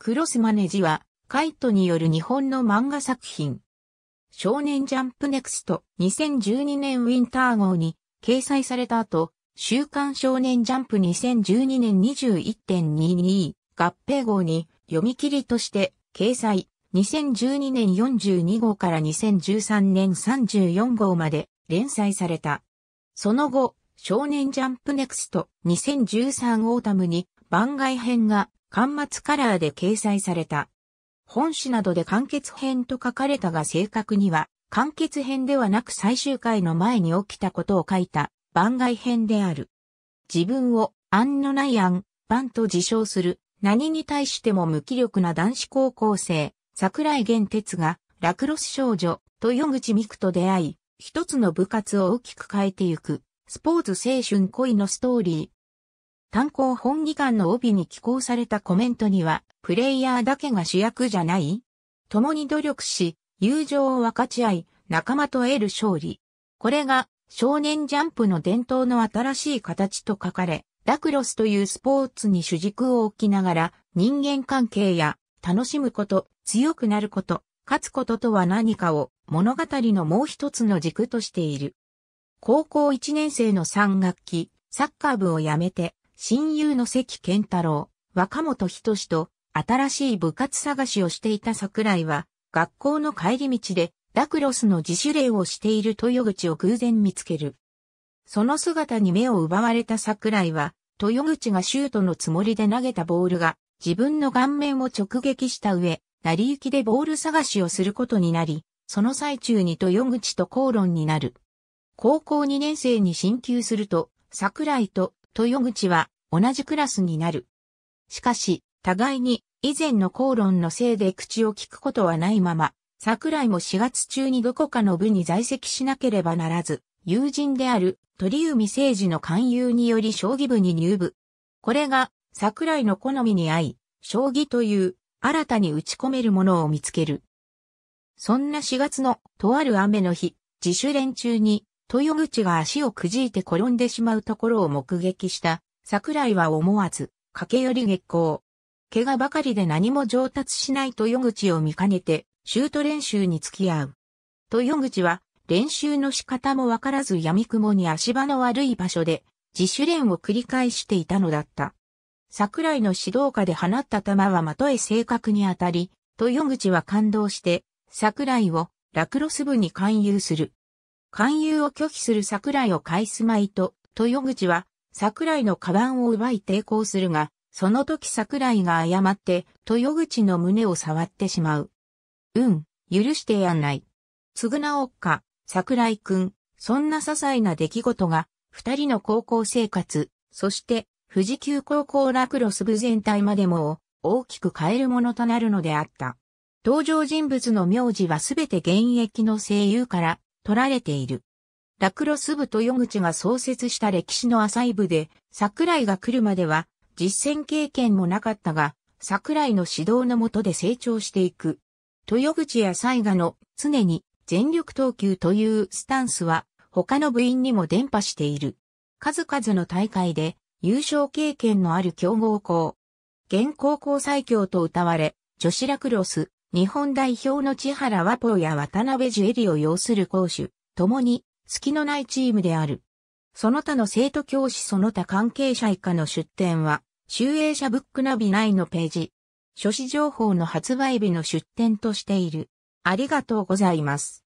クロスマネジは、カイトによる日本の漫画作品。少年ジャンプネクスト2012年ウィンター号に掲載された後、週刊少年ジャンプ2012年21.22合併号に読み切りとして掲載2012年42号から2013年34号まで連載された。その後、少年ジャンプネクスト2013オータムに番外編が巻末カラーで掲載された。本誌などで完結編と書かれたが正確には、完結編ではなく最終回の前に起きたことを書いた番外編である。自分を案のない案、番と自称する、何に対しても無気力な男子高校生、桜井玄哲が、ラクロス少女、と豊口美久と出会い、一つの部活を大きく変えてゆく、スポーツ青春恋のストーリー。単行本議官の帯に寄稿されたコメントには、プレイヤーだけが主役じゃない共に努力し、友情を分かち合い、仲間と得る勝利。これが少年ジャンプの伝統の新しい形と書かれ、ラクロスというスポーツに主軸を置きながら、人間関係や楽しむこと、強くなること、勝つこととは何かを物語のもう一つの軸としている。高校1年生の3学期、サッカー部を辞めて、親友の関健太郎、若本人志と新しい部活探しをしていた桜井は、学校の帰り道でラクロスの自主練をしている豊口を偶然見つける。その姿に目を奪われた桜井は、豊口がシュートのつもりで投げたボールが自分の顔面を直撃した上、成り行きでボール探しをすることになり、その最中に豊口と口論になる。高校2年生に進級すると、桜井と豊口は同じクラスになる。しかし、互いに以前の口論のせいで口を聞くことはないまま、桜井も4月中にどこかの部に在籍しなければならず、友人である鳥海誠司の勧誘により将棋部に入部。これが桜井の好みに合い、将棋という新たに打ち込めるものを見つける。そんな4月のとある雨の日、自主練中に豊口が足をくじいて転んでしまうところを目撃した、桜井は思わず、駆け寄り激光怪我ばかりで何も上達しない豊口を見かねて、シュート練習に付き合う。豊口は、練習の仕方もわからず闇雲に足場の悪い場所で、自主練を繰り返していたのだった。桜井の指導下で放った球は的へ正確に当たり、豊口は感動して、桜井をラクロス部に勧誘する。勧誘を拒否する桜井を返すまいと、豊口は桜井のカバンを奪い抵抗するが、その時桜井が謝って豊口の胸を触ってしまう。うん、許してやんない。償おっか、桜井くん、そんな些細な出来事が、二人の高校生活、そして、富士急高校ラクロス部全体までもを大きく変えるものとなるのであった。登場人物の名字はすべて現役の声優から取られている。ラクロス部と与口が創設した歴史の浅い部で、桜井が来るまでは実践経験もなかったが、桜井の指導の下で成長していく。豊口や西賀の常に全力投球というスタンスは他の部員にも伝播している。数々の大会で優勝経験のある強豪校。現高校最強と謳われ、女子ラクロス、日本代表の千原和ポや渡辺樹エリを擁する講師、共に隙のないチームである。その他の生徒教師その他関係者以下の出展は、集英社ブックナビ内のページ。書誌情報の発売日の出展としている。ありがとうございます。